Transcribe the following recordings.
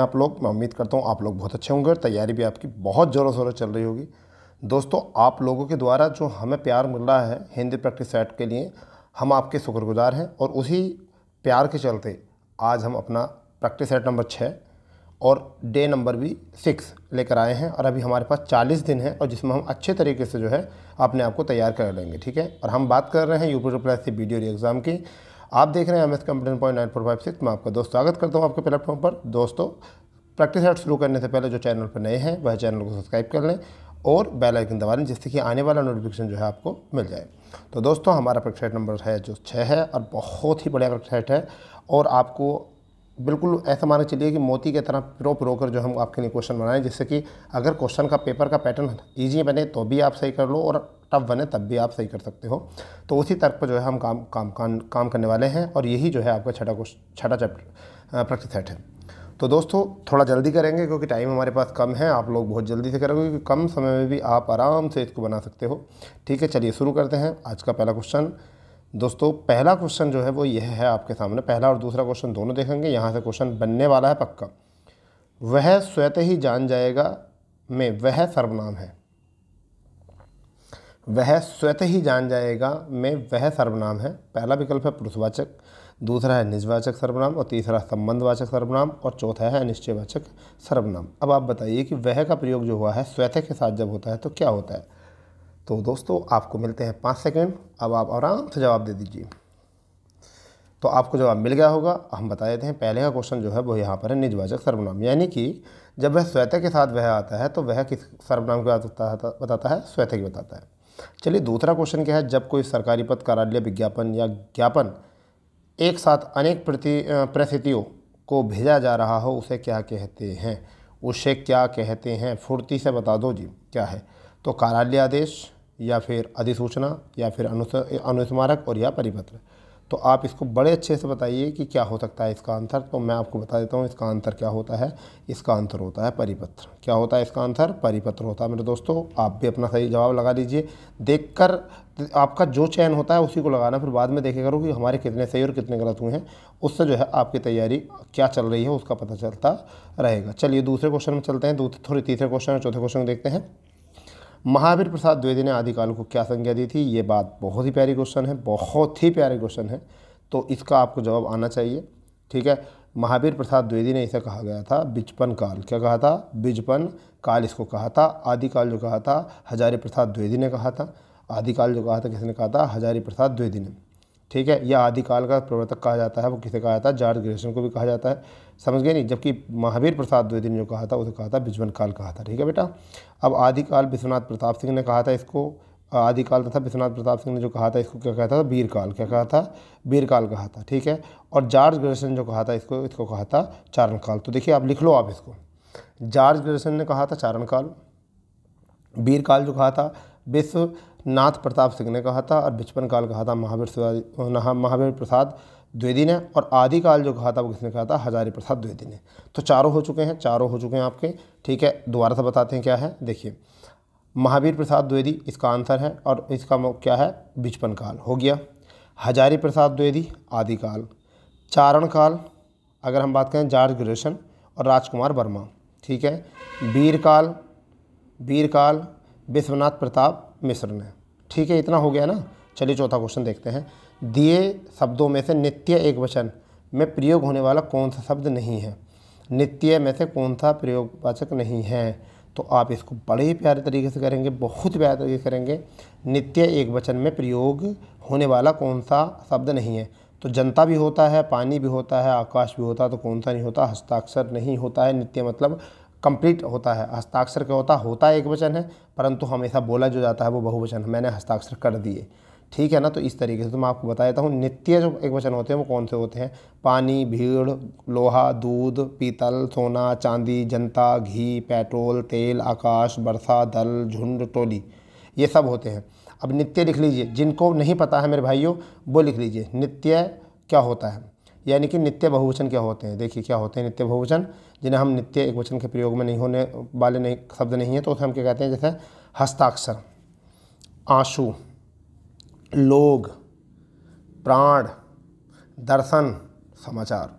आप लोग मैं उम्मीद करता हूँ आप लोग बहुत अच्छे होंगे और तैयारी भी आपकी बहुत ज़ोरों शोरों चल रही होगी दोस्तों आप लोगों के द्वारा जो हमें प्यार मिल रहा है हिंदी प्रैक्टिस सेट के लिए हम आपके शुक्रगुजार हैं और उसी प्यार के चलते आज हम अपना प्रैक्टिस सेट नंबर छः और डे नंबर भी सिक्स लेकर आए हैं और अभी हमारे पास चालीस दिन है और जिसमें हम अच्छे तरीके से जो है अपने आप को तैयार कर लेंगे ठीक है और हम बात कर रहे हैं UP two plus C video exam e की आप देख रहे हैं M S computer point nine four five six मैं आपका दोस्त स्वागत करता हूँ आपके प्लेटफॉर्म पर दोस्तों प्रैक्टिस आर्ट शुरू करने से पहले जो चैनल पर नए हैं वह चैनल को सब्सक्राइब कर लें और बेल आइकन दबा लें जिससे कि आने वाला नोटिफिकेशन जो है आपको मिल जाए तो दोस्तों हमारा प्रैक्टिस नंबर है जो छः है और बहुत ही बढ़िया प्रैक्टिस है और आपको बिल्कुल ऐसा माना चलिए कि मोती की तरह प्रो प्रो कर जो हम आपके लिए क्वेश्चन बनाएं जिससे कि अगर क्वेश्चन का पेपर का पैटर्न ईजी बने तो भी आप सही कर लो और टफ बने तब भी आप सही कर सकते हो तो उसी तर्क पर जो है हम काम काम काम काम करने वाले हैं और यही जो है आपका छठा क्वेश्चन छठा चैप्टर प्रैक्टिस सेट है तो दोस्तों थोड़ा जल्दी करेंगे क्योंकि टाइम हमारे पास कम है आप लोग बहुत जल्दी से करोगे क्योंकि कम समय में भी आप आराम से इसको बना सकते हो ठीक है चलिए शुरू करते हैं आज का पहला क्वेश्चन दोस्तों पहला क्वेश्चन जो है वो यह है आपके सामने पहला और दूसरा क्वेश्चन दोनों देखेंगे यहाँ से क्वेश्चन बनने वाला है पक्का वह स्वतः ही जान जाएगा में वह सर्वनाम है वह स्वत ही जान जाएगा में वह सर्वनाम है पहला विकल्प है पुरुषवाचक दूसरा है निजवाचक सर्वनाम और तीसरा संबंधवाचक सर्वनाम और चौथा है अनिश्चयवाचक सर्वनाम अब आप बताइए कि वह का प्रयोग जो हुआ है स्वतः के साथ जब होता है तो क्या होता है तो दोस्तों आपको मिलते हैं पाँच सेकेंड अब आप आराम से जवाब दे दीजिए तो आपको जवाब मिल गया होगा हम बता देते हैं पहले का क्वेश्चन जो है वो यहाँ पर है निजवाचक सर्वनाम यानी कि जब वह स्वतः के साथ वह आता है तो वह किस सर्वनाम के बताता है स्वतः की बताता है चलिए दूसरा क्वेश्चन क्या है जब कोई सरकारी पद कार्यालय विज्ञापन या ज्ञापन एक साथ अनेक प्रति परिस्थितियों को भेजा जा रहा हो उसे क्या कहते हैं उसे क्या कहते हैं फुर्ती से बता दो जी क्या है तो कार्यालय आदेश या फिर अधिसूचना या फिर अनुस्मारक और या परिपत्र तो आप इसको बड़े अच्छे से बताइए कि क्या हो सकता है इसका आंसर तो मैं आपको बता देता हूँ इसका आंसर क्या होता है इसका आंसर होता है परिपत्र क्या होता है इसका आंसर परिपत्र होता है मेरे दोस्तों आप भी अपना सही जवाब लगा दीजिए देखकर आपका जो चयन होता है उसी को लगाना फिर बाद में देखे करो कि हमारे कितने सही और कितने गलत हुए हैं उससे जो है आपकी तैयारी क्या चल रही है उसका पता चलता रहेगा चलिए दूसरे क्वेश्चन में चलते हैं दूसरे थोड़ी तीसरे क्वेश्चन और चौथे क्वेश्चन देखते हैं महावीर प्रसाद द्विवेदी ने आदिकाल को क्या संज्ञा दी थी ये बात बहुत ही प्यारी क्वेश्चन है बहुत ही प्यारे क्वेश्चन है तो इसका आपको जवाब आना चाहिए ठीक है महावीर प्रसाद द्विवेदी ने इसे कहा गया था बिजपन काल क्या कहा था बिजपन काल इसको कहा था आदिकाल जो कहा था हजारी प्रसाद द्विवेदी ने कहा था आदिकाल जो कहा था किसने कहा था हजारी प्रसाद द्विवेदी ने ठीक है या आदिकाल का प्रवर्तक कहा जाता है वो किसे कहा जाता है जॉर्ज ग्रेशन को भी कहा जाता है समझ गए नहीं जबकि महावीर प्रसाद द्विवेदी ने जो कहा था उसे कहा था बिजवन काल कहा था ठीक है बेटा अब आदिकाल विश्वनाथ प्रताप सिंह ने कहा था इसको आदिकाल तथा विश्वनाथ प्रताप सिंह ने जो कहा था इसको क्या कहा था वीर काल क्या कहा था वीर काल कहा था ठीक है और जॉर्ज ग्रेशन जो कहा था इसको इसको कहा था चारण काल तो देखिए आप लिख लो आप इसको जॉर्ज ग्रेशन ने कहा था चारण काल वीर काल जो कहा था विश्व नाथ प्रताप सिंह ने कहा था और बचपन काल कहा था महावीर शिवाजी महावीर प्रसाद द्विवेदी ने और आदि काल जो कहा था वो किसने कहा था हजारी प्रसाद द्विवेदी ने तो चारों हो चुके हैं चारों हो चुके हैं आपके ठीक है दोबारा से बताते हैं क्या है देखिए महावीर प्रसाद द्विवेदी इसका आंसर है और इसका क्या है बिचपन काल हो गया हजारी प्रसाद द्विवेदी आदिकाल चारण काल अगर हम बात करें जॉर्ज ग्रेशन और राजकुमार वर्मा ठीक है वीरकाल वीरकाल विश्वनाथ प्रताप मिस्र ने ठीक है इतना हो गया ना चलिए चौथा क्वेश्चन देखते हैं दिए शब्दों में से नित्य एक वचन में प्रयोग होने वाला कौन सा शब्द नहीं है नित्य में से कौन सा प्रयोगवाचक नहीं है तो आप इसको बड़े ही प्यारे तरीके से करेंगे बहुत प्यारे तरीके से करेंगे नित्य एक वचन में प्रयोग होने वाला कौन सा शब्द नहीं है तो जनता भी होता है पानी भी होता है आकाश भी होता है तो कौन सा नहीं होता हस्ताक्षर नहीं होता है नित्य मतलब कंप्लीट होता है हस्ताक्षर क्या होता होता है एक वचन है परंतु हमेशा बोला जो जाता है वो बहुवचन है मैंने हस्ताक्षर कर दिए ठीक है ना तो इस तरीके से तो मैं आपको बता देता हूँ नित्य जो एक वचन होते हैं वो कौन से होते हैं पानी भीड़ लोहा दूध पीतल सोना चांदी जनता घी पेट्रोल तेल आकाश बरसा दल झुंड टोली ये सब होते हैं अब नित्य लिख लीजिए जिनको नहीं पता है मेरे भाइयों वो लिख लीजिए नित्य क्या होता है यानी कि नित्य बहुवचन क्या होते हैं देखिए क्या होते हैं नित्य बहुवचन जिन्हें हम नित्य एक वचन के प्रयोग में नहीं होने वाले नहीं शब्द नहीं हैं तो उसे हम क्या कहते हैं जैसे हस्ताक्षर आंसू लोग प्राण दर्शन समाचार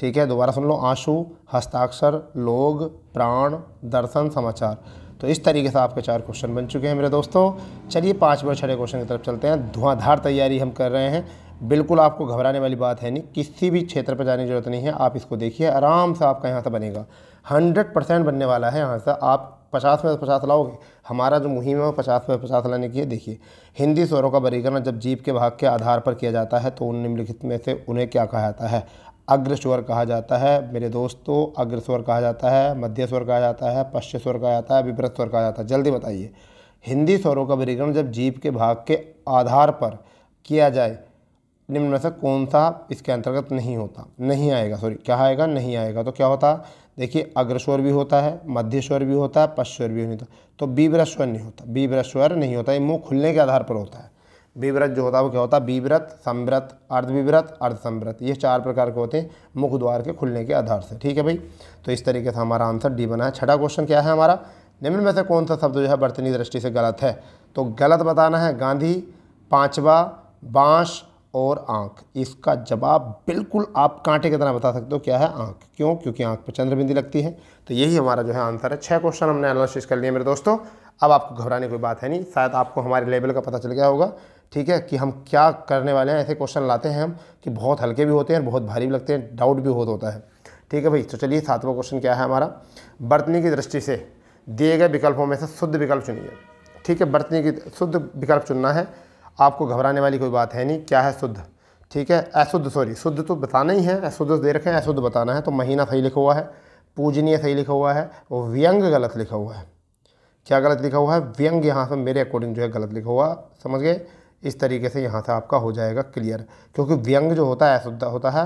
ठीक है दोबारा सुन लो आंसू हस्ताक्षर लोग प्राण दर्शन समाचार तो इस तरीके से आपके चार क्वेश्चन बन चुके हैं मेरे दोस्तों चलिए पाँचवें छठे क्वेश्चन की तरफ चलते हैं धुआंधार तैयारी हम कर रहे हैं बिल्कुल आपको घबराने वाली बात है नहीं किसी भी क्षेत्र पर जाने की जरूरत नहीं है आप इसको देखिए आराम से आपका यहाँ से बनेगा हंड्रेड परसेंट बनने वाला है यहाँ से आप पचास में पचास लाओगे हमारा जो मुहिम है वो पचास में पचास लाने की है देखिए हिंदी स्वरों का वर्गीकरण जब जीव के भाग के आधार पर किया जाता है तो उन निम्नलिखित में से उन्हें क्या कहा जाता है अग्रस्वर कहा जाता है मेरे दोस्तों अग्रस्वर कहा जाता है मध्य स्वर कहा जाता है पश्च्य स्वर कहा जाता है विपरीत स्वर कहा जाता है जल्दी बताइए हिंदी स्वरों का वर्गीकरण जब जीव के भाग के आधार पर किया जाए निम्न में से कौन सा इसके अंतर्गत नहीं होता नहीं आएगा सॉरी क्या आएगा नहीं आएगा तो क्या होता देखिए अग्रस्वर भी होता है मध्य स्वर भी होता है पश्चर भी तो नहीं होता तो बीव्रत स्वर नहीं होता बीव्रत स्वर नहीं होता ये मुँह खुलने के आधार पर होता है बीव्रत जो होता है वो क्या होता है बीव्रत समव्रत अर्धविव्रत अर्धसमव्रत ये चार प्रकार के होते हैं मुख द्वार के खुलने के आधार से ठीक है भाई तो इस तरीके से हमारा आंसर डी बना है छठा क्वेश्चन क्या है हमारा निम्न में से कौन सा शब्द जो है बर्तनी दृष्टि से गलत है तो गलत बताना है गांधी पांचवा बांस और आँख इसका जवाब बिल्कुल आप कांटे की तरह बता सकते हो क्या है आँख क्यों क्योंकि आँख पर चंद्रबिंदी लगती है तो यही हमारा जो है आंसर है छः क्वेश्चन हमने एनालिसिस कर लिए मेरे दोस्तों अब आपको घबराने कोई बात है नहीं शायद आपको हमारे लेवल का पता चल गया होगा ठीक है कि हम क्या करने वाले हैं ऐसे क्वेश्चन लाते हैं हम कि बहुत हल्के भी होते हैं बहुत भारी भी लगते हैं डाउट भी बहुत होता है ठीक है भाई तो चलिए सातवां क्वेश्चन क्या है हमारा बर्तनी की दृष्टि से दिए गए विकल्पों में से शुद्ध विकल्प चुनिए ठीक है बर्तनी की शुद्ध विकल्प चुनना है आपको घबराने वाली कोई बात है नहीं क्या है शुद्ध ठीक है अशुद्ध सॉरी शुद्ध तो बताना ही है अशुद्ध दे रखें अशुद्ध बताना है तो महीना सही लिखा हुआ है पूजनीय सही लिखा हुआ है और व्यंग गलत लिखा हुआ है क्या गलत लिखा हुआ है व्यंग यहाँ से मेरे अकॉर्डिंग जो है गलत लिखा हुआ समझ गए इस तरीके से यहाँ से आपका हो जाएगा क्लियर क्योंकि व्यंग जो होता है अशुद्ध होता है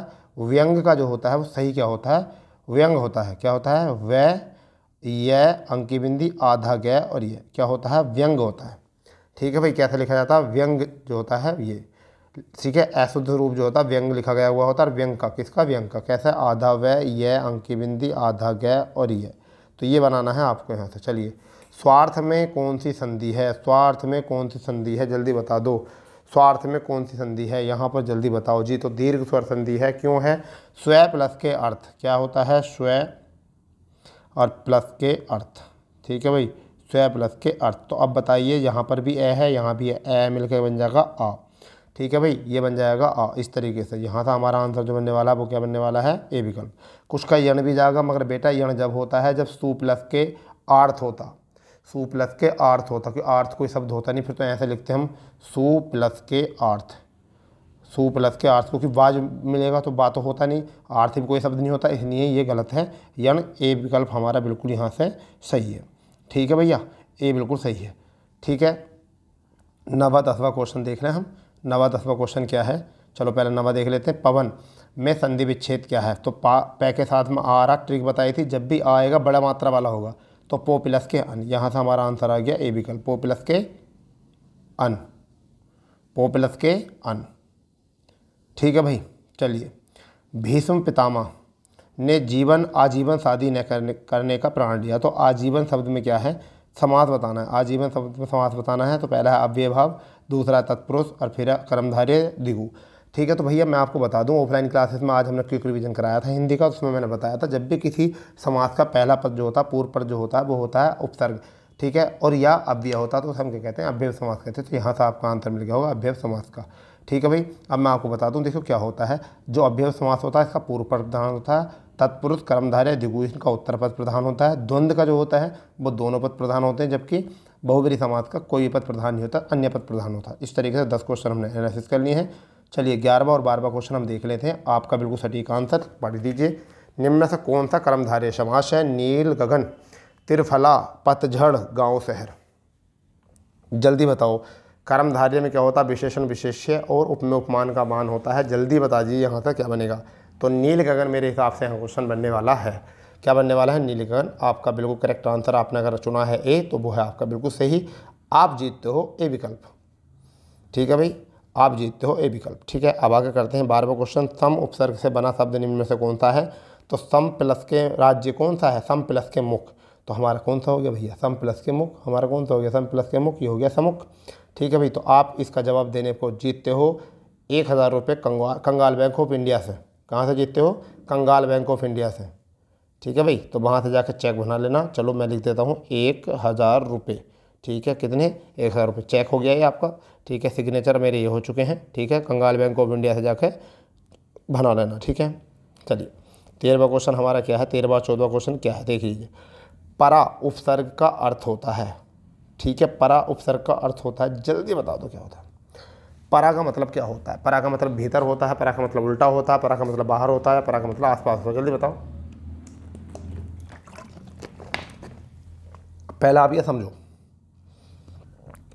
व्यंग का जो होता है वो सही क्या होता है व्यंग होता है क्या होता है व्य अंकी बिंदी आधा गय और ये क्या होता है व्यंग होता है ठीक है भाई कैसे लिखा जाता है व्यंग जो होता है ये ठीक है अशुद्ध रूप जो होता है व्यंग लिखा गया हुआ होता है व्यंग का किसका व्यंग का कैसा आधा व यह अंकी बिंदी आधा गय और यह तो ये बनाना है आपको यहाँ से चलिए स्वार्थ में कौन सी संधि है स्वार्थ में कौन सी संधि है जल्दी बता दो स्वार्थ में कौन सी संधि है यहाँ पर जल्दी बताओ जी तो दीर्घ स्वर संधि है क्यों है स्वय प्लस के अर्थ क्या होता है स्वय और प्लस के अर्थ ठीक है भाई स्वय प्लस के अर्थ तो अब बताइए यहाँ पर भी ए है यहाँ भी ए मिल के बन जाएगा आ ठीक है भाई ये बन जाएगा आ इस तरीके से यहाँ था हमारा आंसर जो बनने वाला है वो क्या बनने वाला है ए विकल्प कुछ का यण भी जाएगा मगर बेटा यण जब होता है जब सू प्लस के आर्थ होता सू प्लस के आर्थ होता क्योंकि आर्थ कोई शब्द होता नहीं फिर तो ऐसे लिखते हम सू प्लस के आर्थ सू प्लस के आर्थ क्योंकि वाज मिलेगा तो बात तो होता नहीं आर्थ भी कोई शब्द नहीं होता इसलिए ये गलत है यण ए विकल्प हमारा बिल्कुल यहाँ से सही है ठीक है भैया ए बिल्कुल सही है ठीक है नवा दसवा क्वेश्चन देख रहे हैं हम नवा दसवा क्वेश्चन क्या है चलो पहले नवा देख लेते हैं पवन में संधि विच्छेद क्या है तो पा पै के साथ में आ रहा ट्रिक बताई थी जब भी आएगा बड़ा मात्रा वाला होगा तो पो प्लस के अन यहाँ से हमारा आंसर आ गया ए विकल्प पो प्लस के अन पो प्लस के अन ठीक है भाई चलिए भीष्म पितामह ने जीवन आजीवन शादी न करने करने का प्राण लिया तो आजीवन शब्द में क्या है समास बताना है आजीवन शब्द में समास बताना है तो पहला है अव्यभाव दूसरा तत्पुरुष और फिर कर्मधार्य दिगु ठीक है तो भैया मैं आपको बता दूं ऑफलाइन क्लासेस में आज हमने क्विक रिवीजन कराया था हिंदी का उसमें मैंने बताया था जब भी किसी समाज का पहला पद जो होता है पूर्व पद जो होता है वो होता है उपसर्ग ठीक है और या अव्यय होता तो हम क्या कहते हैं अभ्यव समास कहते हैं तो यहाँ से आपका आंसर मिल गया होगा अभ्यव समाज का ठीक है भाई अब मैं आपको बता दूं देखो क्या होता है जो अभ्यव समास होता है इसका पूर्व प्रधान होता है तत्पुरुष कर्मधारय द्विगु इनका उत्तर पद प्रधान होता है द्वंद्व का जो होता है वो दोनों पद प्रधान होते हैं जबकि बहुबरी समाज का कोई पद प्रधान नहीं होता अन्य पद प्रधान होता इस तरीके से दस क्वेश्चन हमने एनालिसिस कर लिए हैं चलिए ग्यारहवा और बारहवा क्वेश्चन हम देख लेते हैं आपका बिल्कुल सटीक आंसर पढ़ दीजिए निम्न से कौन सा कर्मधारय समास है नील गगन तिरफला पतझड़ गांव शहर जल्दी बताओ कर्मधार्य में क्या होता है विशेषण विशेष्य और उपमे उपमान का मान होता है जल्दी बता दीजिए यहाँ से क्या बनेगा तो नील गगन मेरे हिसाब से यहाँ क्वेश्चन बनने वाला है क्या बनने वाला है नील गगन आपका बिल्कुल करेक्ट आंसर आपने अगर चुना है ए तो वो है आपका बिल्कुल सही आप जीतते हो ए विकल्प ठीक है भाई आप जीतते हो ए विकल्प ठीक है अब आगे करते हैं बारहवा क्वेश्चन सम उपसर्ग से बना शब्द निम्न में से कौन सा है तो सम प्लस के राज्य कौन सा है सम प्लस के मुख तो हमारा कौन सा हो गया भैया सम प्लस के मुख हमारा कौन सा हो गया सम प्लस के मुख ये हो गया समुख ठीक है भाई तो आप इसका जवाब देने को जीतते हो एक हज़ार रुपये कंगाल कंगाल बैंक ऑफ इंडिया से कहाँ से जीतते हो कंगाल बैंक ऑफ इंडिया से ठीक है भाई तो वहाँ से जाकर चेक बना लेना चलो मैं लिख देता हूँ एक हज़ार रुपये ठीक है कितने एक हज़ार रुपये चेक हो गया ये आपका ठीक है सिग्नेचर मेरे ये हो चुके हैं ठीक है कंगाल बैंक ऑफ इंडिया से जाकर बना लेना ठीक है चलिए तेरहवा क्वेश्चन हमारा क्या है तेरहवा चौदहवा क्वेश्चन क्या है देख लीजिए परा उपसर्ग का अर्थ होता है ठीक है परा उपसर्ग का अर्थ होता है जल्दी बता दो क्या होता है परा का मतलब क्या होता है परा का मतलब भीतर होता है परा का मतलब उल्टा होता है परा का मतलब बाहर होता है परा का मतलब आसपास होता है जल्दी बताओ पहला आप ये समझो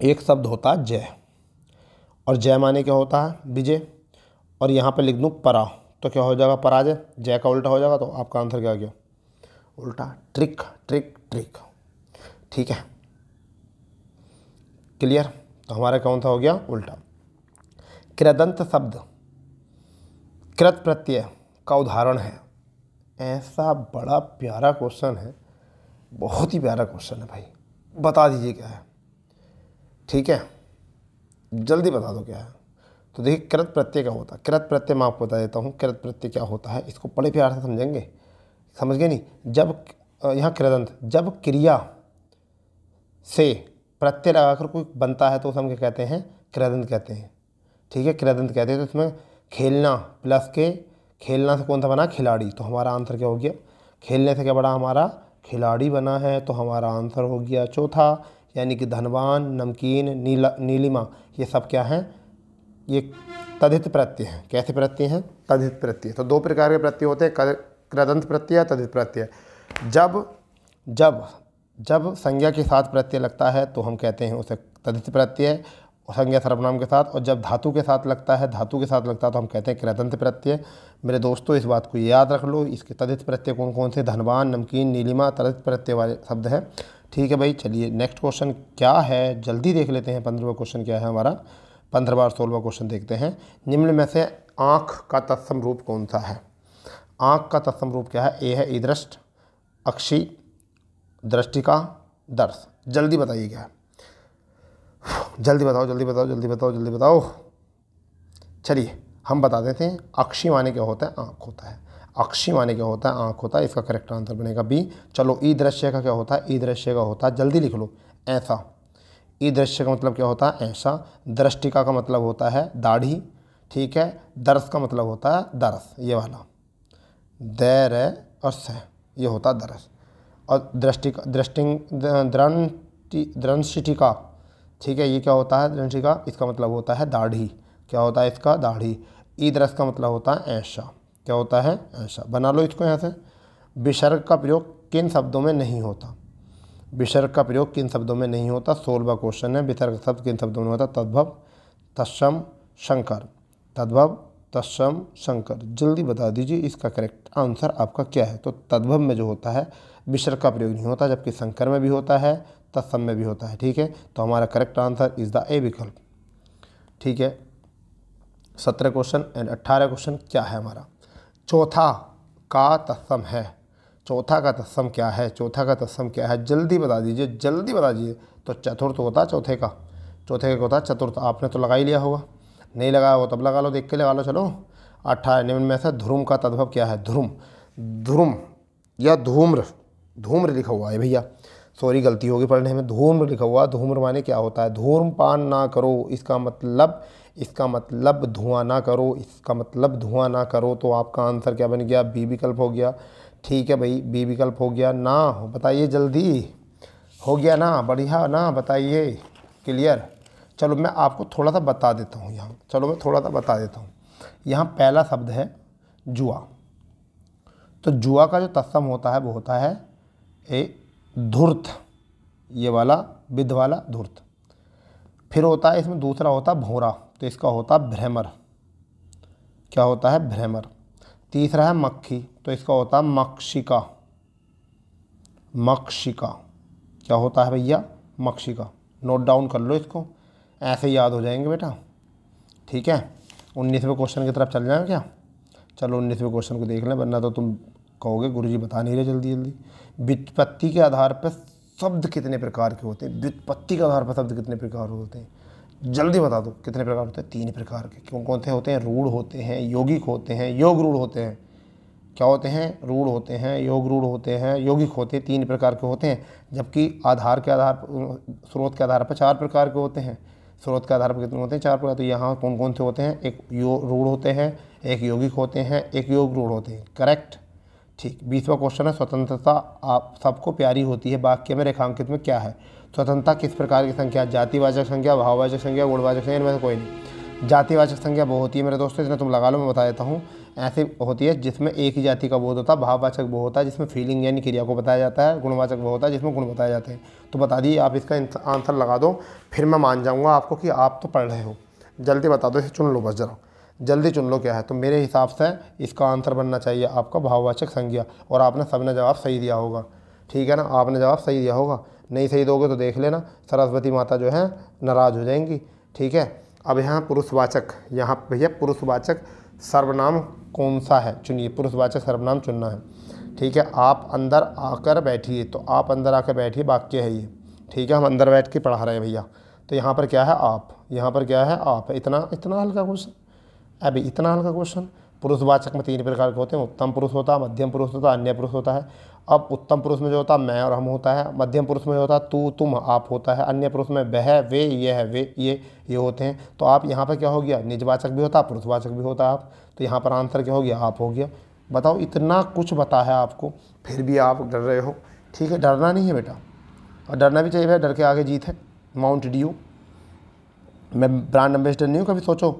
एक शब्द होता है जय और जय माने क्या होता है विजय और यहाँ पर लिख दूँ परा तो क्या हो जाएगा पराजय जय का उल्टा हो जाएगा तो आपका आंसर क्या क्या गया उल्टा ट्रिक ट्रिक ट्रिक ठीक है क्लियर तो हमारा कौन सा हो गया उल्टा कृदंत शब्द कृत प्रत्यय का उदाहरण है ऐसा बड़ा प्यारा क्वेश्चन है बहुत ही प्यारा क्वेश्चन है भाई बता दीजिए क्या है ठीक है जल्दी बता दो क्या है तो देखिए कृत प्रत्यय क्या होता है कृत प्रत्यय मैं आपको बता देता हूँ कृत प्रत्यय क्या होता है इसको बड़े प्यार से समझेंगे समझ गए नहीं जब यहाँ कृदंत जब क्रिया से प्रत्यय लगाकर कोई बनता है तो उसे हम क्या कहते हैं कृदंत कहते हैं ठीक है क्रदंत कहते हैं तो इसमें खेलना प्लस के खेलना से कौन सा बना खिलाड़ी तो हमारा आंसर क्या हो गया खेलने से क्या बड़ा हमारा खिलाड़ी बना है तो हमारा आंसर हो गया चौथा यानी कि धनवान नमकीन नीला नीलिमा ये सब क्या हैं ये तदित प्रत्यय हैं कैसे प्रत्यय हैं तदित प्रत्यय तो दो प्रकार के प्रत्यय होते हैं कृदंत प्रत्यय तदित प्रत्यय जब जब जब संज्ञा के साथ प्रत्यय लगता है तो हम कहते हैं उसे तदित प्रत्यय संज्ञा सर्वनाम के साथ और जब धातु के साथ लगता है धातु के साथ लगता है तो हम कहते हैं कृदंत प्रत्यय मेरे दोस्तों इस बात को याद रख लो इसके तदित प्रत्यय कौन कौन से धनवान नमकीन नीलिमा तदित प्रत्यय वाले शब्द हैं ठीक है भाई चलिए नेक्स्ट क्वेश्चन क्या है जल्दी देख लेते हैं पंद्रहवा क्वेश्चन क्या है हमारा पंद्रहवा और सोलहवा क्वेश्चन देखते हैं निम्न में से आँख का तत्सम रूप कौन सा है आँख का तत्सम रूप क्या है ए है ईदृष्ट अक्षी दृष्टिका दर्श जल्दी बताइए क्या है जल्दी बताओ जल्दी बताओ जल्दी बताओ जल्दी बताओ चलिए हम बता देते हैं अक्षी माने क्या होता है आँख होता है अक्षी माने क्या होता है आँख होता है इसका करेक्ट आंसर बनेगा बी चलो ई दृश्य का क्या होता है ई दृश्य का होता है जल्दी लिख लो ऐसा ई दृश्य का मतलब क्या होता है ऐसा दृष्टिका का मतलब होता है दाढ़ी ठीक है दर्श का मतलब होता है दरस ये वाला दैर अर्स है ये होता है दरस और दृष्टि दृष्टि दृष्टिका ठीक है ये क्या होता है दंशी का इसका मतलब होता है दाढ़ी क्या होता है इसका दाढ़ी ईद रस का मतलब होता है ऐशा क्या होता है ऐशा बना लो इसको यहाँ से विसर्ग का प्रयोग किन शब्दों में नहीं होता विसर्ग का प्रयोग किन शब्दों में नहीं होता सोलवा क्वेश्चन है विसर्ग शब्द किन शब्दों में होता तद्भव तस्म शंकर तद्भव तस्म शंकर जल्दी बता दीजिए इसका करेक्ट आंसर आपका क्या है तो तद्भव में जो होता है विसर्ग का प्रयोग नहीं होता जबकि शंकर में भी होता है तत्सम में भी होता है ठीक है तो हमारा correct answer is the A विकल्प ठीक है सत्रह क्वेश्चन एंड अट्ठारह क्वेश्चन क्या है हमारा चौथा का तत्सम है चौथा का तत्सम क्या है चौथा का तत्सम क्या है जल्दी बता दीजिए जल्दी बता दीजिए तो चतुर्थ होता है चौथे का चौथे का होता है चतुर्थ आपने तो लगा ही लिया होगा नहीं लगाया हो तब लगा लो देख के लगा लो चलो अट्ठारह में से ध्रुम का तद्भव क्या है ध्रुम ध्रुम या धूम्र धूम्र लिखा हुआ है भैया सॉरी गलती होगी पढ़ने में धूम्र लिखा हुआ धूम्र माने क्या होता है धूम्रपान ना करो इसका मतलब इसका मतलब धुआं ना करो इसका मतलब धुआं ना करो तो आपका आंसर क्या बन गया बी विकल्प हो गया ठीक है भाई बी विकल्प हो गया ना बताइए जल्दी हो गया ना बढ़िया ना बताइए क्लियर चलो मैं आपको थोड़ा सा बता देता हूँ यहाँ चलो मैं थोड़ा सा बता देता हूँ यहाँ पहला शब्द है जुआ तो जुआ का जो तस्सम होता है वो होता है ए धूर्त ये वाला विध वाला धूर्त फिर होता है इसमें दूसरा होता है भोरा तो इसका होता है भ्रमर क्या होता है भ्रमर तीसरा है मक्खी तो इसका होता है मक्षिका मक्षिका क्या होता है भैया मक्षिका नोट डाउन कर लो इसको ऐसे याद हो जाएंगे बेटा ठीक है उन्नीसवें क्वेश्चन की तरफ चल जाएँ क्या चलो उन्नीसवें क्वेश्चन को देख लें वरना तो तुम कहोगे गुरुजी बता नहीं रहे जल्दी जल्दी व्युत्पत्ति के आधार पर शब्द कितने प्रकार के होते हैं व्युत्पत्ति के आधार पर शब्द कितने प्रकार होते हैं जल्दी बता दो कितने प्रकार होते हैं तीन प्रकार के क्यों कौन से होते हैं रूढ़ होते हैं यौगिक होते हैं योग रूढ़ होते हैं क्या होते हैं रूढ़ होते हैं योग रूढ़ होते हैं यौगिक होते हैं तीन प्रकार के होते हैं जबकि आधार के आधार स्रोत के आधार पर चार प्रकार के होते हैं स्रोत के आधार पर कितने होते हैं चार प्रकार तो यहाँ कौन कौन से होते हैं एक यो रूढ़ होते हैं एक यौगिक होते हैं एक योग रूढ़ होते हैं करेक्ट ठीक बीसवा क्वेश्चन है स्वतंत्रता आप सबको प्यारी होती है वाक्य में रेखांकित में क्या है स्वतंत्रता किस प्रकार की संख्या जातिवाचक संख्या भाववाचक संख्या गुणवाचक संख्या इनमें से कोई नहीं जातिवाचक संख्या वो होती है मेरे दोस्तों इतना तुम लगा लो मैं बता देता हूँ ऐसी होती है जिसमें एक ही जाति का बोध होता है भाववाचक वो होता है जिसमें फीलिंग यानी क्रिया को बताया जाता है गुणवाचक वो होता है जिसमें गुण बताए जाते हैं तो बता दिए आप इसका आंसर लगा दो फिर मैं मान जाऊँगा आपको कि आप तो पढ़ रहे हो जल्दी बता दो इसे चुन लो बस जरा जल्दी चुन लो क्या है तो मेरे हिसाब से इसका आंसर बनना चाहिए आपका भाववाचक संज्ञा और आपने सबने जवाब सही दिया होगा ठीक है ना आपने जवाब सही दिया होगा नहीं सही दोगे तो देख लेना सरस्वती माता जो है नाराज़ हो जाएंगी ठीक है अब यहाँ पुरुषवाचक यहाँ भैया पुरुषवाचक सर्वनाम कौन सा है चुनिए पुरुषवाचक सर्वनाम चुनना है ठीक है आप अंदर आकर बैठिए तो आप अंदर आकर बैठिए वाक्य है ये ठीक है हम अंदर बैठ के पढ़ा रहे हैं भैया तो यहाँ पर क्या है आप यहाँ पर क्या है आप इतना इतना हल्का क्वेश्चन अभी इतना हल्का क्वेश्चन पुरुषवाचक में तीन प्रकार के होते हैं उत्तम पुरुष होता है मध्यम पुरुष होता है अन्य पुरुष होता है अब उत्तम पुरुष में जो होता है मैं और हम होता है मध्यम पुरुष में जो होता है तू तुम आप होता है अन्य पुरुष में वह वे ये है वे ये ये होते हैं तो आप यहाँ पर क्या हो गया निजवाचक भी होता पुरुषवाचक भी होता है आप तो यहाँ पर आंसर क्या हो गया आप हो गया बताओ इतना कुछ बता है आपको फिर भी आप डर रहे हो ठीक है डरना नहीं है बेटा और डरना भी चाहिए भाई डर के आगे जीत है माउंट ड्यू मैं ब्रांड एम्बेसडर नहीं हूँ कभी सोचो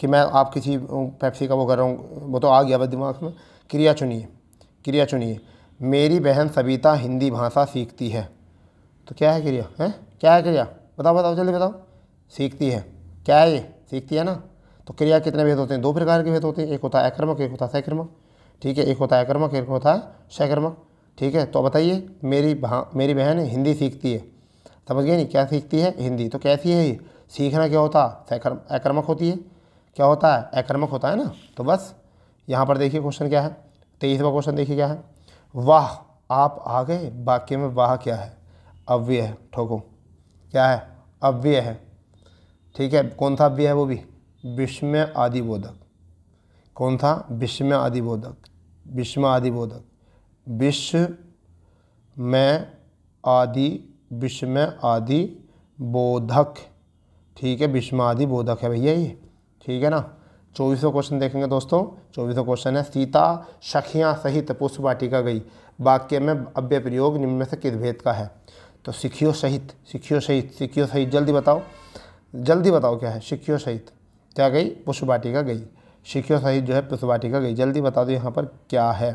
कि मैं आप किसी पेप्सी का वो कर रहा हूँ वो तो आ गया बस दिमाग में क्रिया चुनिए क्रिया चुनिए मेरी बहन सविता हिंदी भाषा सीखती है तो क्या है क्रिया है क्या है क्रिया बताओ बताओ जल्दी बताओ सीखती है क्या है ये सीखती है ना तो क्रिया कितने भेद होते हैं दो प्रकार के भेद होते हैं एक होता है अक्रमक एक होता है सैक्रमक ठीक है एक होता है अक्रमक एक होता है सैक्रमक ठीक है तो बताइए मेरी भा मेरी बहन हिंदी सीखती है समझ गए नहीं क्या सीखती है हिंदी तो कैसी है ये सीखना क्या होता है अकर्मक होती है क्या होता है आक्रमक होता है ना तो बस यहाँ पर देखिए क्वेश्चन क्या है तेईसवा क्वेश्चन देखिए क्या है वाह आप आ गए वाक्य में वाह क्या है अव्यय है ठोको क्या है अव्यय है ठीक है कौन सा अव्यय है वो भी विश्व आदि बोधक कौन था विश्व आदि बोधक विस्म आदि बोधक में आदि विश्व आदि बोधक ठीक है विस्म आदि बोधक है भैया ये ठीक है ना चौबीसों क्वेश्चन देखेंगे दोस्तों चौबीसों क्वेश्चन है सीता सखियाँ सहित पुष्प वाटिका गई वाक्य में अव्य प्रयोग निम्न में से किस भेद का है तो सिखियो सहित सिखियो सहित सिखियो सहित जल्दी बताओ जल्दी बताओ क्या है सिखियो सहित क्या गई पुष्प वाटिका गई सिखियो सहित जो है पुष्प वाटिका गई जल्दी बता दो यहाँ पर क्या है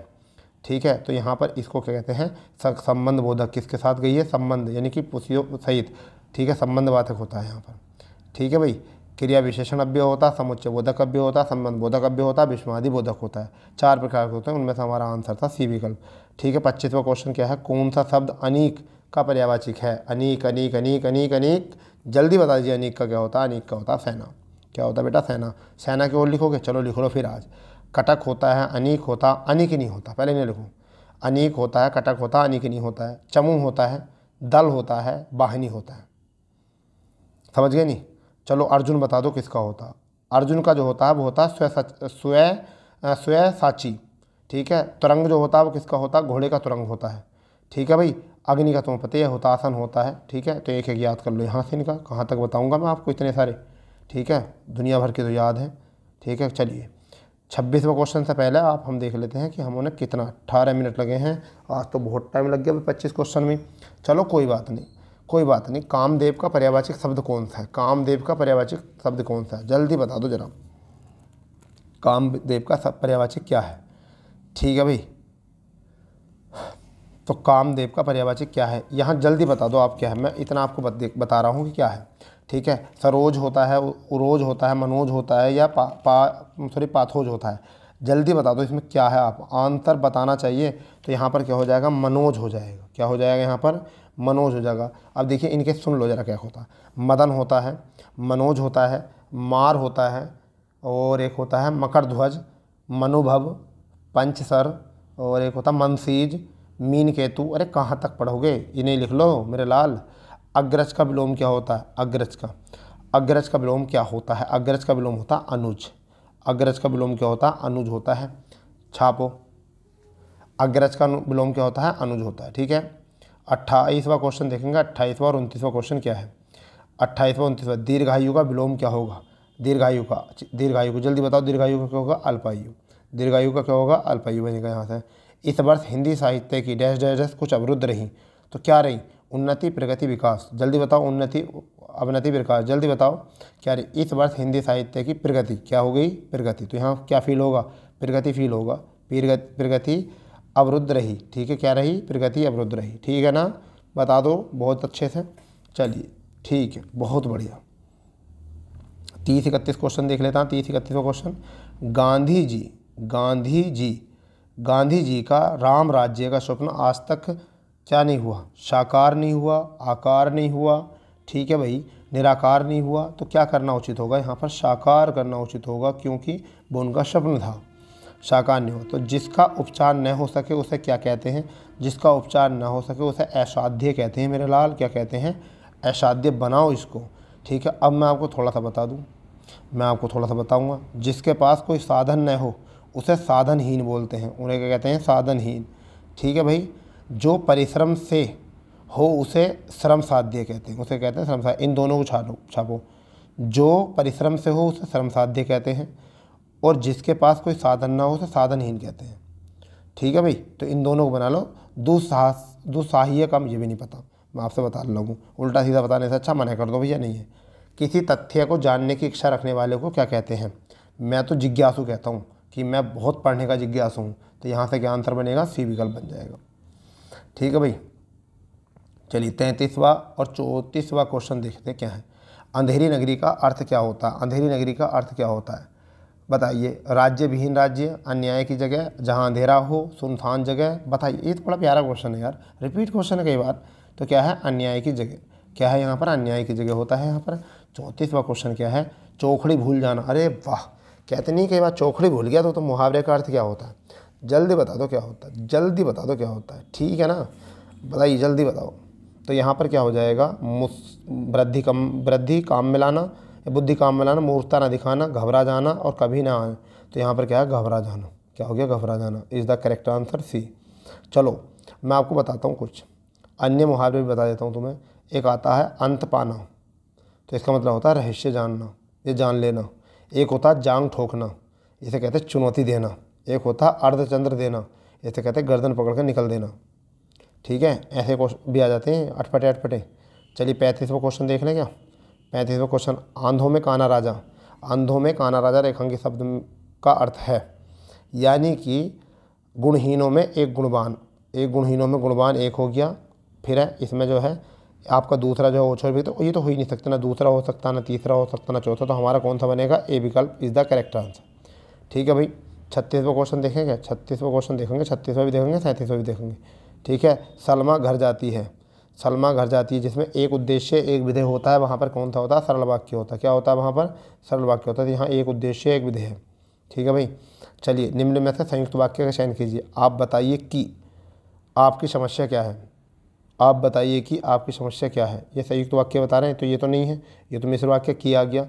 ठीक है तो यहाँ पर इसको क्या कहते हैं संबंध बोधक किसके साथ गई है संबंध यानी कि पुष्यो सहित ठीक है संबंध बाधक होता है यहाँ पर ठीक है भाई क्रिया विशेषण अभ्य होता है समुच्चय अभ्य होता संबंध बोधक अभ्य होता विस्मादि बोधक होता है चार प्रकार के होते हैं उनमें से हमारा आंसर था सी विकल्प ठीक है पच्चीसवा क्वेश्चन क्या है कौन सा शब्द अनेक का पर्यावाचिक है अनीक अनीक अनीक अनीक अनेक जल्दी बता दीजिए अनेक का क्या होता है अनेक का होता है सेना क्या होता है बेटा सेना सेना की ओर लिखोगे चलो लिख लो फिर आज कटक होता है अनीक होता अनेक नहीं होता पहले नहीं लिखूँ अनीक होता है कटक होता है नहीं होता है चमू होता है दल होता है बाहिनी होता है समझ गए नहीं चलो अर्जुन बता दो किसका होता अर्जुन का जो होता है वो होता है स्वय स्वय स्वय साची ठीक है तुरंग जो होता है वो किसका होता है घोड़े का तुरंग होता है ठीक है भाई अग्नि का तुम्हें पता है होता आसन होता है ठीक है तो एक एक याद कर लो यहाँ से इनका कहाँ तक बताऊँगा मैं आपको इतने सारे ठीक है दुनिया भर के तो याद हैं ठीक है चलिए छब्बीसवा क्वेश्चन से पहले आप हम देख लेते हैं कि हम उन्हें कितना अट्ठारह मिनट लगे हैं आज तो बहुत टाइम लग गया पच्चीस क्वेश्चन में चलो कोई बात नहीं कोई बात नहीं कामदेव का पर्यावाचिक शब्द कौन सा है कामदेव का पर्यावाचक शब्द कौन सा है जल्दी बता दो जरा कामदेव का पर्यावाचक क्या है ठीक है भाई तो कामदेव का पर्यावाचक क्या है यहाँ जल्दी बता दो आप क्या है मैं इतना आपको बता रहा हूँ कि क्या है ठीक है सरोज होता है उरोज होता है मनोज होता है या पा, पा सॉरी पाथोज होता है जल्दी बता दो इसमें क्या है आप आंसर बताना चाहिए तो यहाँ पर क्या हो जाएगा मनोज हो जाएगा क्या हो जाएगा यहाँ पर मनोज हो जाएगा अब देखिए इनके सुन लो जरा क्या होता है मदन होता है मनोज होता है मार होता है और एक होता है मकर ध्वज मनुभव पंचसर और एक होता मनसीज मीन केतु अरे कहाँ तक पढ़ोगे इन्हें लिख लो मेरे लाल अग्रज का विलोम क्या होता है अग्रज का अग्रज का विलोम क्या होता है अग्रज का विलोम होता अनुज अग्रज का विलोम क्या होता है अनुज होता है छापो अग्रज का विलोम क्या होता है अनुज होता है ठीक है अट्ठाईसवा क्वेश्चन देखेंगे अट्ठाईसवा और उनतीसवा क्वेश्चन क्या है अट्ठाईसवा उनतीसवा दीर्घायु का विलोम क्या होगा दीर्घायु का दीर्घायु को जल्दी बताओ दीर्घायु का क्या होगा अल्पायु दीर्घायु का क्या होगा अल्पायु बनेगा यहाँ से इस वर्ष हिंदी साहित्य की डैश डैश डैश कुछ अवरुद्ध रही तो क्या रही उन्नति प्रगति विकास जल्दी बताओ उन्नति अवनति विकास जल्दी बताओ क्या रही इस वर्ष हिंदी साहित्य की प्रगति क्या हो गई प्रगति तो यहाँ क्या फील होगा प्रगति फील होगा प्रगति अवरुद्ध रही ठीक है क्या रही प्रगति अवरुद्ध रही ठीक है ना बता दो बहुत अच्छे से चलिए ठीक है बहुत बढ़िया तीस इकतीस क्वेश्चन देख लेता हूँ तीस इकतीसवा क्वेश्चन गांधी जी गांधी जी गांधी जी का राम राज्य का स्वप्न आज तक क्या नहीं हुआ साकार नहीं हुआ आकार नहीं हुआ ठीक है भाई निराकार नहीं हुआ तो क्या करना उचित होगा यहाँ पर साकार करना उचित होगा क्योंकि वो उनका स्वप्न था शाकान्य हो तो जिसका उपचार न हो सके उसे क्या कहते हैं जिसका उपचार न हो सके उसे असाध्य कहते हैं मेरे लाल क्या कहते हैं असाध्य बनाओ इसको ठीक है अब मैं आपको थोड़ा सा बता दूँ मैं आपको थोड़ा सा बताऊँगा जिसके पास कोई साधन न हो उसे साधनहीन बोलते हैं उन्हें क्या कहते हैं साधनहीन ठीक है भाई जो परिश्रम से हो उसे श्रम साध्य कहते हैं उसे कहते हैं श्रम साध्य इन दोनों को छापो छापो जो परिश्रम से हो उसे श्रम साध्य कहते हैं और जिसके पास कोई साधन ना हो उसे साधनहीन कहते हैं ठीक है भाई तो इन दोनों को बना लो दुस्साहस दुस्साहिय का मुझे भी नहीं पता मैं आपसे बता लगूँ उल्टा सीधा बताने से अच्छा मना कर दो भैया नहीं है किसी तथ्य को जानने की इच्छा रखने वाले को क्या कहते हैं मैं तो जिज्ञासु कहता हूँ कि मैं बहुत पढ़ने का जिज्ञासु हूँ तो यहाँ से क्या आंसर बनेगा सी विकल्प बन जाएगा ठीक है भाई चलिए तैंतीसवा और चौंतीसवा क्वेश्चन देखते हैं क्या है अंधेरी नगरी का अर्थ क्या होता है अंधेरी नगरी का अर्थ क्या होता है बताइए राज्य विहीन राज्य अन्याय की जगह जहाँ अंधेरा हो सुनसान जगह बताइए ये तो बड़ा प्यारा क्वेश्चन है यार रिपीट क्वेश्चन है कई बार तो क्या है अन्याय की जगह क्या है यहाँ पर अन्याय की जगह होता है यहाँ पर चौंतीसवा क्वेश्चन क्या है चोखड़ी भूल जाना अरे वाह कहते नहीं कई बार चोखड़ी भूल गया तो, तो मुहावरे का अर्थ क्या होता है जल्दी बता दो क्या होता है जल्दी बता दो क्या होता है ठीक है ना बताइए जल्दी बताओ तो यहाँ पर क्या हो जाएगा मुस वृद्धि कम वृद्धि काम मिलाना बुद्धि काम में लाना मूर्खता ना दिखाना घबरा जाना और कभी ना आए तो यहाँ पर क्या है घबरा जाना क्या हो गया घबरा जाना is the correct answer C चलो मैं आपको बताता हूँ कुछ अन्य मुहावरे भी बता देता हूँ तुम्हें एक आता है अंत पाना तो इसका मतलब होता है रहस्य जानना ये जान लेना एक होता है जांग ठोकना इसे कहते हैं चुनौती देना एक होता है अर्धचंद्र देना इसे कहते हैं गर्दन पकड़ कर निकल देना ठीक है ऐसे क्वेश्चन भी आ जाते हैं अटपटे अटपटे चलिए पैंतीसवा क्वेश्चन देख लें क्या पैंतीसवें क्वेश्चन आंधों में काना राजा आंधों में काना राजा रेखांकित शब्द का अर्थ है यानी कि गुणहीनों में एक गुणवान एक गुणहीनों में गुणवान एक हो गया फिर है इसमें जो है आपका दूसरा जो है ओछो भी तो ये तो हो ही नहीं सकता ना दूसरा हो सकता ना तीसरा हो सकता ना चौथा तो हमारा कौन सा बनेगा ए विकल्प इज़ द करेक्ट आंसर ठीक है भाई छत्तीसवा क्वेश्चन देखेंगे छत्तीसवा क्वेश्चन देखेंगे छत्तीसवा भी देखेंगे सैंतीसवा भी देखेंगे ठीक है सलमा घर जाती है सलमा घर जाती है जिसमें एक उद्देश्य एक विधेय होता है वहाँ पर कौन सा होता है सरल वाक्य होता है क्या होता है वहाँ पर सरल वाक्य होता है तो यहाँ एक उद्देश्य एक विधेय है ठीक है भाई चलिए निम्न में से संयुक्त वाक्य का चयन कीजिए आप बताइए कि आपकी समस्या क्या है आप बताइए कि आपकी समस्या क्या है ये संयुक्त वाक्य बता रहे हैं तो ये तो नहीं है ये तो मिश्र वाक्य किया गया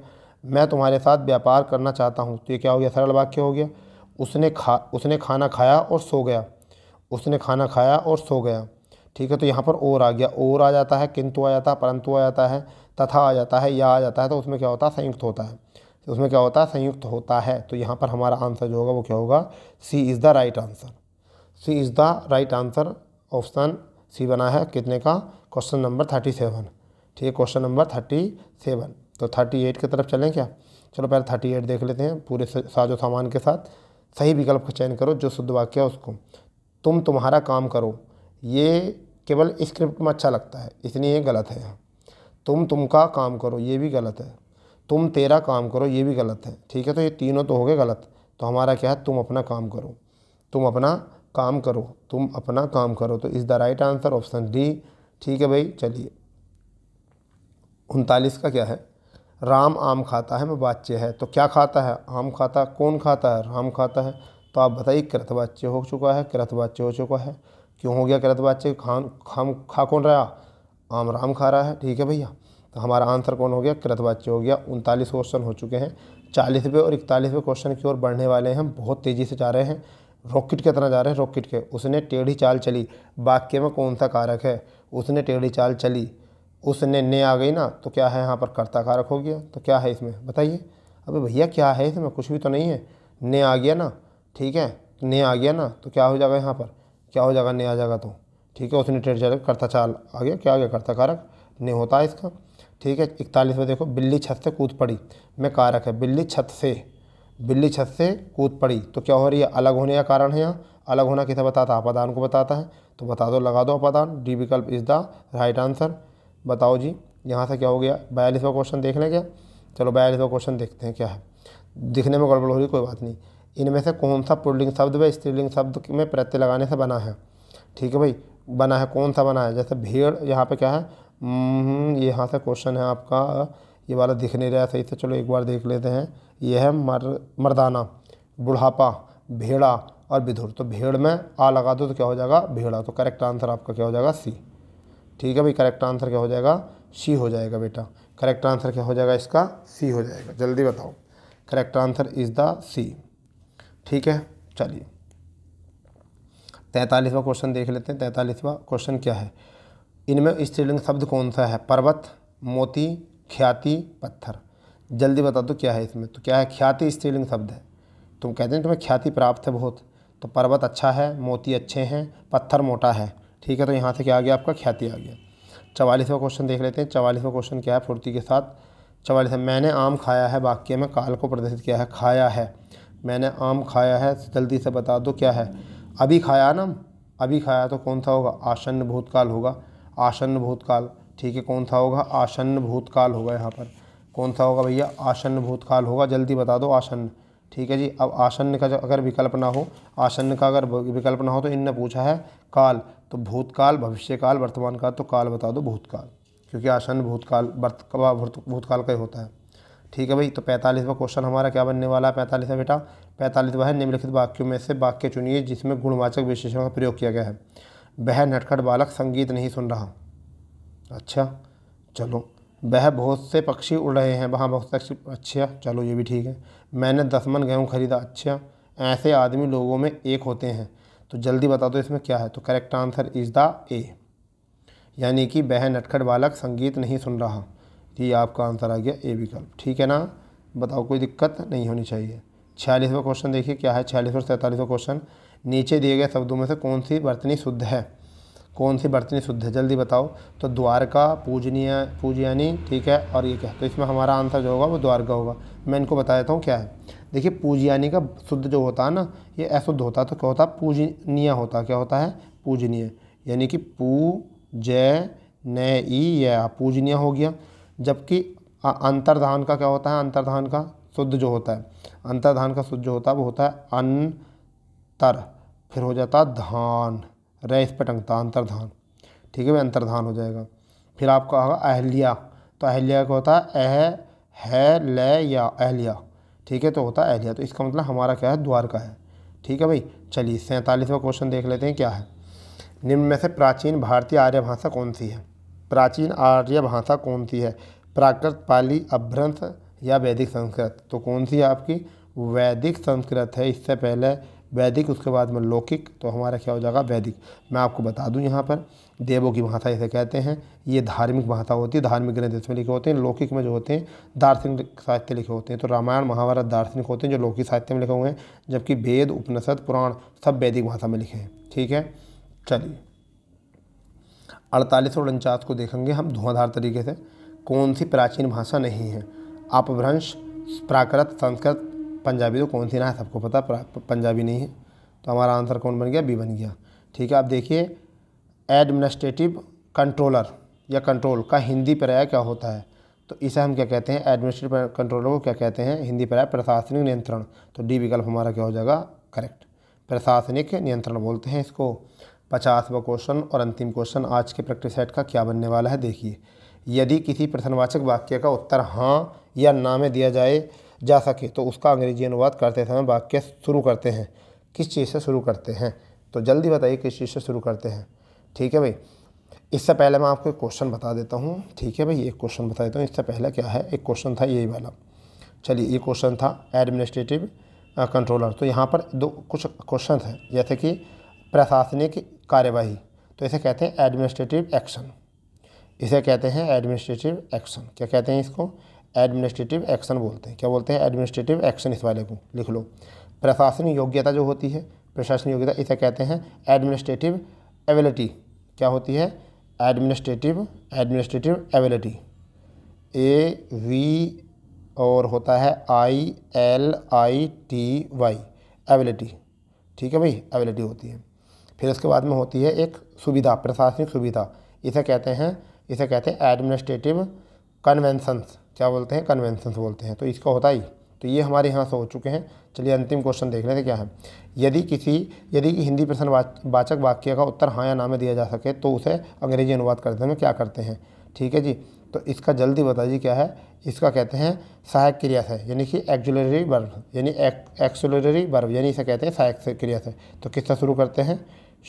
मैं तुम्हारे साथ व्यापार करना चाहता हूँ तो ये क्या हो गया सरल वाक्य हो गया उसने खा उसने खाना खाया और सो गया उसने खाना खाया और सो गया ठीक है तो यहाँ पर और आ गया और आ जाता है किंतु आ जाता है परंतु आ जाता है तथा आ जाता है या आ जाता है तो उसमें क्या होता है संयुक्त होता है तो उसमें क्या होता है संयुक्त होता है तो यहाँ पर हमारा आंसर जो होगा वो क्या होगा C is the right answer C is the right answer option C बना है कितने का क्वेश्चन नंबर थर्टी सेवन ठीक है क्वेश्चन नंबर थर्टी सेवन तो थर्टी एट की तरफ चलें क्या चलो पहले थर्टी एट देख लेते हैं पूरे साजो सामान के साथ सही विकल्प का चयन करो जो शुद्ध वाक्य है उसको तुम तुम्हारा काम करो ये केवल स्क्रिप्ट में अच्छा लगता है इसलिए ये गलत है तुम तुम का काम करो ये भी गलत है तुम तेरा काम करो ये भी गलत है ठीक है तो ये तीनों तो हो गए गलत तो हमारा क्या है तुम अपना काम करो तुम अपना काम करो तुम अपना काम करो तो is the right answer option D ठीक है भाई चलिए उनतालीस का क्या है राम आम खाता है मैं बाच्य है तो क्या खाता है आम खाता कौन खाता है राम खाता है तो आप बताइए कृतवाच्य हो चुका है कृतवाच्य हो चुका है क्यों हो गया गलत बातचीत खान खाम खा कौन रहा आम राम खा रहा है ठीक है भैया तो हमारा आंसर कौन हो गया कृतवाच्य हो गया उनतालीस क्वेश्चन हो चुके हैं चालीसवें और इकतालीसवें क्वेश्चन की ओर बढ़ने वाले हैं हम बहुत तेज़ी से जा रहे हैं रॉकेट के तरह जा रहे हैं रॉकेट के उसने टेढ़ी चाल चली वाक्य में कौन सा कारक है उसने टेढ़ी चाल चली उसने ने आ गई ना तो क्या है यहाँ पर कर्ता कारक हो गया तो क्या है इसमें बताइए अबे भैया क्या है इसमें कुछ भी तो नहीं है ने आ गया ना ठीक है ने आ गया ना तो क्या हो जाएगा यहाँ पर क्या हो जाएगा नहीं आ जाएगा तो ठीक है उसने ट्रेड चाल करता चाल आ गया क्या आ गया करता कारक नहीं होता है इसका ठीक है इकतालीस में देखो बिल्ली छत से कूद पड़ी में कारक है बिल्ली छत से बिल्ली छत से कूद पड़ी तो क्या हो रही है अलग होने का कारण है यहाँ अलग होना किसे बताता है अपादान को बताता है तो बता दो लगा दो अपादान डी विकल्प इज़ द राइट आंसर बताओ जी यहाँ से क्या हो गया बयालीसवा क्वेश्चन देख लें क्या चलो बयालीसवा क्वेश्चन देखते हैं क्या है दिखने में गड़बड़ हो रही कोई बात नहीं इनमें से कौन सा पुल्लिंग शब्द व स्त्रीलिंग शब्द में प्रत्यय लगाने से बना है ठीक है भाई बना है कौन सा बना है जैसे भेड़ यहाँ पे क्या है हम्म, यहाँ से क्वेश्चन है आपका ये वाला दिख नहीं रहा सही से चलो एक बार देख लेते हैं यह है मर मर्दाना बुढ़ापा भेड़ा और विधुर तो भेड़ में आ लगा दो तो क्या हो जाएगा भेड़ा तो करेक्ट आंसर आपका क्या हो जाएगा सी ठीक है भाई करेक्ट आंसर क्या हो जाएगा सी हो जाएगा बेटा करेक्ट आंसर क्या हो जाएगा इसका सी हो जाएगा जल्दी बताओ correct answer is the C ठीक है चलिए तैंतालीसवा क्वेश्चन देख लेते हैं तैंतालीसवा क्वेश्चन क्या है इनमें स्त्रीलिंग शब्द कौन सा है पर्वत मोती ख्याति पत्थर जल्दी बता दो क्या है इसमें तो क्या है ख्याति स्त्रीलिंग शब्द है तुम कहते हैं तुम्हें ख्याति प्राप्त है बहुत तो पर्वत अच्छा है मोती अच्छे हैं पत्थर मोटा है ठीक है तो यहाँ से क्या आ गया आपका ख्याति आ गया चवालीसवा क्वेश्चन देख लेते हैं चवालीसवा क्वेश्चन क्या है फुर्ती के साथ चवालीसवा मैंने आम खाया है वाक्य में काल को प्रदर्शित किया है खाया है मैंने आम खाया है जल्दी से बता दो क्या है अभी खाया ना अभी खाया तो कौन सा होगा आसन्न भूतकाल होगा आसन्न भूतकाल ठीक है कौन सा होगा आसन्न भूतकाल होगा यहाँ पर कौन सा होगा भैया आसन्न भूतकाल होगा जल्दी बता दो आसन्न ठीक है जी अब आसन्न का अगर विकल्प ना हो आसन्न का अगर विकल्प ना हो तो इनने पूछा है काल तो भूतकाल भविष्यकाल वर्तमान काल तो काल बता दो भूतकाल क्योंकि आसन्न भूतकाल भूतकाल का ही होता है ठीक है भाई तो पैंतालीसवा क्वेश्चन हमारा क्या बनने वाला है पैंतालीसवा बेटा पैंतालीसवा है निम्नलिखित वाक्यों में से वाक्य चुनिए जिसमें गुणवाचक विशेषण का प्रयोग किया गया है वह नटखट बालक संगीत नहीं सुन रहा अच्छा चलो वह बहुत से पक्षी उड़ रहे हैं वहाँ बहुत से अच्छा चलो ये भी ठीक है मैंने दस मन गेहूँ खरीदा अच्छा ऐसे आदमी लोगों में एक होते हैं तो जल्दी बता दो इसमें क्या है तो correct answer is the A यानी कि वह नटखट बालक संगीत नहीं सुन रहा तो ये आपका आंसर आ गया ए विकल्प ठीक है ना बताओ कोई दिक्कत नहीं होनी चाहिए छियालीसवा क्वेश्चन देखिए क्या है छियालीस और सैंतालीसवा क्वेश्चन नीचे दिए गए शब्दों में से कौन सी बर्तनी शुद्ध है कौन सी बर्तनी शुद्ध है जल्दी बताओ तो द्वारका पूजनीय पूजयानी ठीक है और ये क्या है तो इसमें हमारा आंसर जो होगा वो द्वारका होगा मैं इनको बता देता हूँ क्या है देखिए पूजयानी का शुद्ध जो होता है ना ये अशुद्ध होता है तो क्या होता है पूजनीय होता क्या होता है पूजनीय यानी कि पू जय नय ई या पूजनीय हो गया जबकि अंतर्धान का क्या होता है अंतर्धान का शुद्ध जो होता है अंतर्धान का शुद्ध जो होता है वो होता है अंतर फिर हो जाता धान रैस पे टंगता अंतर्धान ठीक है भाई अंतर्धान हो जाएगा फिर आपका होगा अहल्या तो अहल्या का होता है अह है ले या अहल्या ठीक है तो होता है अहल्या तो इसका मतलब हमारा क्या है द्वारका है ठीक है भाई चलिए सैंतालीसवा क्वेश्चन देख लेते हैं क्या है निम्न में से प्राचीन भारतीय आर्य भाषा कौन सी है प्राचीन आर्य भाषा कौन सी है प्राकृत पाली अभ्रंश या वैदिक संस्कृत तो कौन सी है आपकी वैदिक संस्कृत है इससे पहले वैदिक उसके बाद में लौकिक तो हमारा क्या हो जाएगा वैदिक मैं आपको बता दूं यहाँ पर देवों की भाषा इसे कहते हैं ये धार्मिक भाषा होती है धार्मिक ग्रंथ इसमें लिखे होते हैं लौकिक में जो होते हैं दार्शनिक साहित्य लिखे होते हैं तो रामायण महाभारत दार्शनिक होते हैं जो लौकिक साहित्य में लिखे हुए हैं जबकि वेद उपनिषद पुराण सब वैदिक भाषा में लिखे हैं ठीक है चलिए अड़तालीस और उनचास को देखेंगे हम धुआंधार तरीके से कौन सी प्राचीन भाषा नहीं है अपभ्रंश प्राकृत संस्कृत पंजाबी तो कौन सी ना है सबको पता पंजाबी नहीं है तो हमारा आंसर कौन बन गया बी बन गया ठीक है आप देखिए एडमिनिस्ट्रेटिव कंट्रोलर या कंट्रोल का हिंदी पर्याय क्या होता है तो इसे हम क्या कहते हैं एडमिनिस्ट्रेटिव कंट्रोलर को क्या कहते हैं हिंदी पर्याय प्रशासनिक नियंत्रण तो डी विकल्प हमारा क्या हो जाएगा करेक्ट प्रशासनिक नियंत्रण बोलते हैं इसको पचासवा क्वेश्चन और अंतिम क्वेश्चन आज के प्रैक्टिस सेट का क्या बनने वाला है देखिए यदि किसी प्रश्नवाचक वाक्य का उत्तर हाँ या ना में दिया जाए जा सके तो उसका अंग्रेजी अनुवाद करते समय वाक्य शुरू करते हैं किस चीज़ से शुरू करते हैं तो जल्दी बताइए किस चीज़ से शुरू करते हैं ठीक है भाई इससे पहले मैं आपको एक क्वेश्चन बता देता हूँ ठीक है भाई एक क्वेश्चन बता देता हूँ इससे पहले क्या है एक क्वेश्चन था यही वाला चलिए ये क्वेश्चन था एडमिनिस्ट्रेटिव कंट्रोलर तो यहाँ पर दो कुछ क्वेश्चन हैं जैसे कि प्रशासनिक कार्यवाही तो इसे कहते हैं एडमिनिस्ट्रेटिव एक्शन इसे कहते हैं एडमिनिस्ट्रेटिव एक्शन क्या कहते हैं इसको एडमिनिस्ट्रेटिव एक्शन बोलते हैं क्या बोलते हैं एडमिनिस्ट्रेटिव एक्शन इस वाले को लिख लो प्रशासनिक योग्यता जो होती है प्रशासनिक योग्यता इसे कहते हैं एडमिनिस्ट्रेटिव एबिलिटी क्या होती है administrative administrative ability A B और होता है I L I T Y ability ठीक है भाई एबिलिटी होती है फिर उसके बाद में होती है एक सुविधा प्रशासनिक सुविधा इसे कहते हैं इसे कहते हैं एडमिनिस्ट्रेटिव कन्वेंसन्स क्या बोलते हैं कन्वेंसन्स बोलते हैं तो इसका होता ही तो ये हमारे यहाँ से हो चुके हैं चलिए अंतिम क्वेश्चन देख लेते क्या है यदि किसी यदि कि हिंदी प्रश्न वाचक वाक्य का उत्तर हाँ या ना में दिया जा सके तो उसे अंग्रेजी अनुवाद करते में क्या करते हैं ठीक है जी तो इसका जल्दी बताइए क्या है इसका कहते हैं सहायक क्रिया से यानी कि एक्जुलरी बर्व यानी एक्सुलरी बर्व यानी इसे कहते हैं सहायक क्रिया से तो किससे शुरू करते हैं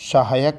सहायक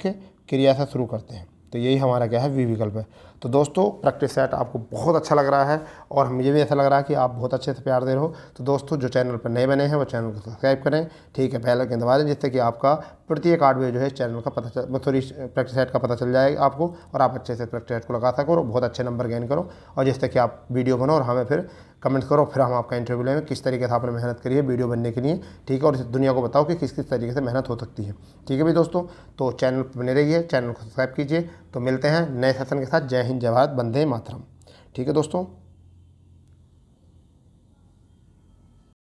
क्रिया से शुरू करते हैं तो यही हमारा क्या है वी विकल्प है तो दोस्तों प्रैक्टिस सेट आपको बहुत अच्छा लग रहा है और मुझे भी ऐसा लग रहा है कि आप बहुत अच्छे से प्यार दे रहे हो तो दोस्तों जो चैनल पर नए बने हैं वो चैनल को सब्सक्राइब करें ठीक है पहले के दबा दें जिससे कि आपका प्रत्येक आठ बजे जो है चैनल का पता चल सॉरी प्रैक्टिस सेट का पता चल जाएगा आपको और आप अच्छे से प्रैक्टिस सेट को लगा सको और बहुत अच्छे नंबर गेन करो और जिससे कि आप वीडियो बनो और हमें फिर कमेंट करो फिर हम आपका इंटरव्यू लेंगे किस तरीके से आपने मेहनत करी है वीडियो बनने के लिए ठीक है और दुनिया को बताओ कि किस किस तरीके से मेहनत हो सकती है ठीक है भाई दोस्तों तो चैनल बने रहिए चैनल को सब्सक्राइब कीजिए तो मिलते हैं नए सेशन के साथ जय हिंद हिंद जवाहर मातरम ठीक है दोस्तों